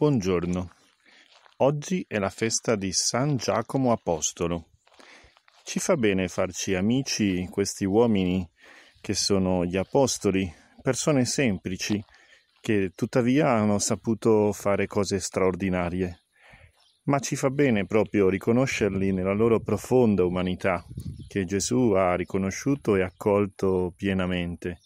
Buongiorno. Oggi è la festa di San Giacomo Apostolo. Ci fa bene farci amici questi uomini che sono gli apostoli, persone semplici che tuttavia hanno saputo fare cose straordinarie. Ma ci fa bene proprio riconoscerli nella loro profonda umanità che Gesù ha riconosciuto e accolto pienamente.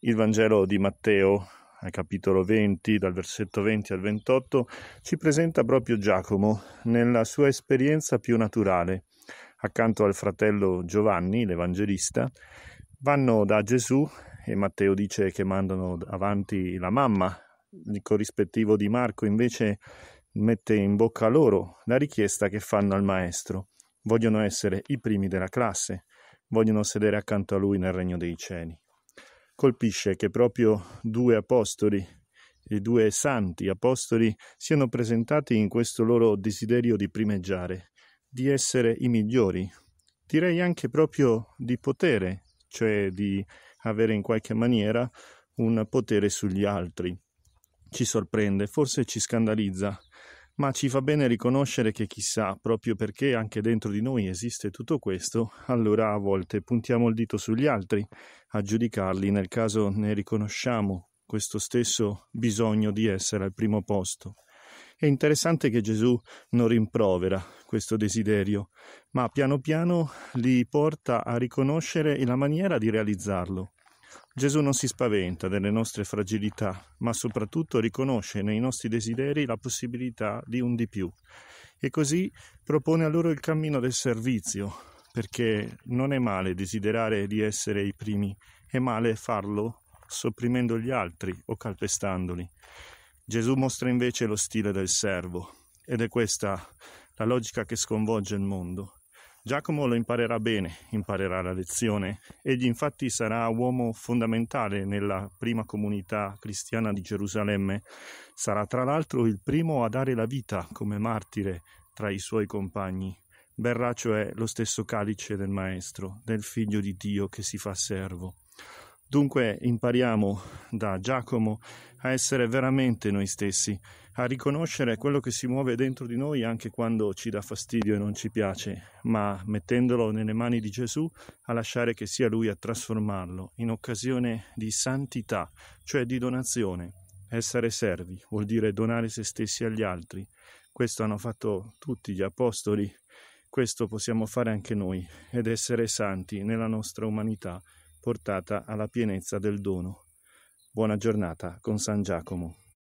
Il Vangelo di Matteo al capitolo 20, dal versetto 20 al 28, ci presenta proprio Giacomo nella sua esperienza più naturale. Accanto al fratello Giovanni, l'evangelista, vanno da Gesù e Matteo dice che mandano avanti la mamma, il corrispettivo di Marco invece mette in bocca loro la richiesta che fanno al maestro. Vogliono essere i primi della classe, vogliono sedere accanto a lui nel regno dei cieli colpisce che proprio due apostoli, i due santi apostoli, siano presentati in questo loro desiderio di primeggiare, di essere i migliori, direi anche proprio di potere, cioè di avere in qualche maniera un potere sugli altri. Ci sorprende, forse ci scandalizza, ma ci fa bene riconoscere che chissà, proprio perché anche dentro di noi esiste tutto questo, allora a volte puntiamo il dito sugli altri a giudicarli nel caso ne riconosciamo questo stesso bisogno di essere al primo posto. È interessante che Gesù non rimprovera questo desiderio, ma piano piano li porta a riconoscere la maniera di realizzarlo. Gesù non si spaventa delle nostre fragilità, ma soprattutto riconosce nei nostri desideri la possibilità di un di più. E così propone a loro il cammino del servizio, perché non è male desiderare di essere i primi, è male farlo sopprimendo gli altri o calpestandoli. Gesù mostra invece lo stile del servo, ed è questa la logica che sconvolge il mondo. Giacomo lo imparerà bene, imparerà la lezione. Egli infatti sarà uomo fondamentale nella prima comunità cristiana di Gerusalemme. Sarà tra l'altro il primo a dare la vita come martire tra i suoi compagni. Berrà cioè lo stesso calice del Maestro, del Figlio di Dio che si fa servo. Dunque impariamo da Giacomo a essere veramente noi stessi, a riconoscere quello che si muove dentro di noi anche quando ci dà fastidio e non ci piace, ma mettendolo nelle mani di Gesù a lasciare che sia Lui a trasformarlo in occasione di santità, cioè di donazione. Essere servi vuol dire donare se stessi agli altri. Questo hanno fatto tutti gli apostoli, questo possiamo fare anche noi ed essere santi nella nostra umanità portata alla pienezza del dono. Buona giornata con San Giacomo.